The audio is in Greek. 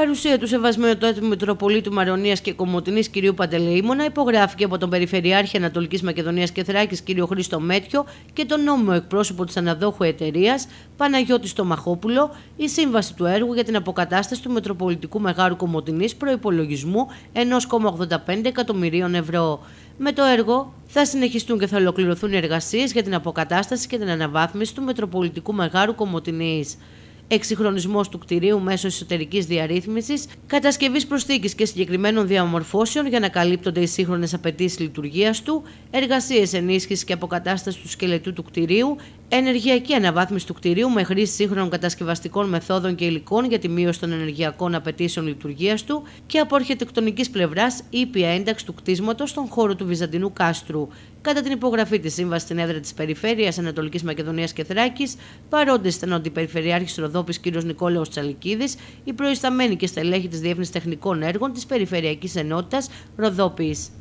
Παρουσία του Σεβασμένου του Μητροπολίτου Μαρονίας και Κομωτινής κ. Παντελεήμονα υπογράφηκε από τον Περιφερειάρχη Ανατολικής Μακεδονίας και Θράκης κ. Χρήστο Μέτιο και τον νόμιμο εκπρόσωπο της Αναδόχου Εταιρείας Παναγιώτης Στομαχόπουλο η σύμβαση του έργου για την αποκατάσταση του Μετροπολιτικού Μεγάρου Κομωτινής προπολογισμού 1,85 εκατομμυρίων ευρώ. Με το έργο θα συνεχιστούν και θα ολοκληρωθούν οι εργασίες για την αποκατάσταση και την αναβάθμιση του Μετροπολιτικού Μεγάρου Κομωτινής εξυγχρονισμός του κτηρίου μέσω εσωτερικής διαρρύθμισης, κατασκευής προσθήκης και συγκεκριμένων διαμορφώσεων για να καλύπτονται οι σύγχρονες απαιτήσεις λειτουργίας του, εργασίες ενίσχυσης και αποκατάστασης του σκελετού του κτηρίου, Ενεργειακή αναβάθμιση του κτηρίου με χρήση σύγχρονων κατασκευαστικών μεθόδων και υλικών για τη μείωση των ενεργειακών απαιτήσεων λειτουργίας του και από αρχιτεκτονικής πλευράς ήπια ένταξη του κτίσματος στον χώρο του Βυζαντινού κάστρου. Κατά την υπογραφή της σύμβασης στην έδρα της Περιφέρειας Ανατολικής Μακεδονίας και Θράκης, παρόντες ήταν ο Αντιπεριφερειάρχης Ροδόπη κ. Νικόλαος Τσαλικίδης, η προϊσταμένη και στελέχοι της Διεύθυνσης Τεχνικών Έργων της Περιφερειακής Ενότητας Ροδόπης.